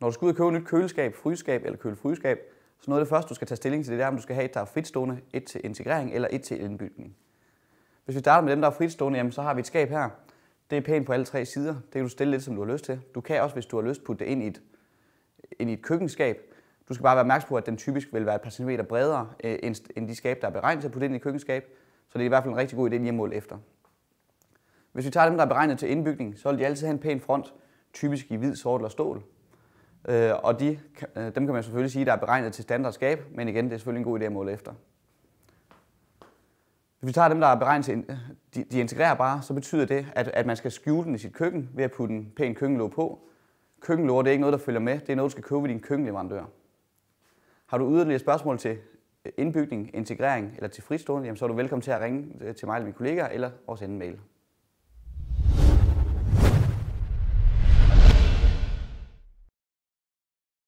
Når du skal ud og købe et nyt køleskab, fryseskab eller kølefryskab, så noget af det første, du skal tage stilling til, det er, om du skal have et, der er fritstående, et til integrering eller et til indbygning. Hvis vi starter med dem, der er fritstående, jamen, så har vi et skab her. Det er pænt på alle tre sider. Det kan du stille lidt, som du har lyst til. Du kan også, hvis du har lyst, putte det ind i et, ind i et køkkenskab. Du skal bare være opmærksom på, at den typisk vil være et par centimeter bredere øh, end, de skab, der er beregnet til at putte ind i et køkkenskab. Så det er i hvert fald en rigtig god idé, at mål efter. Hvis vi tager dem, der er beregnet til indbygning, så vil de altid have en pæn front, typisk i hvid, sort eller stål. Øh, og de, øh, dem kan man selvfølgelig sige, der er beregnet til standardskab, men igen, det er selvfølgelig en god idé at måle efter. Hvis vi tager dem, der er beregnet til øh, de, integrerer integrerbare, så betyder det, at, at man skal skjule den i sit køkken ved at putte en pæn køkkenlåg på. Køkkenlåger det er ikke noget, der følger med. Det er noget, du skal købe ved din køkkenleverandør. Har du yderligere spørgsmål til øh, indbygning, integrering eller til fristående, jamen så er du velkommen til at ringe til mig eller mine kollegaer eller også en mail.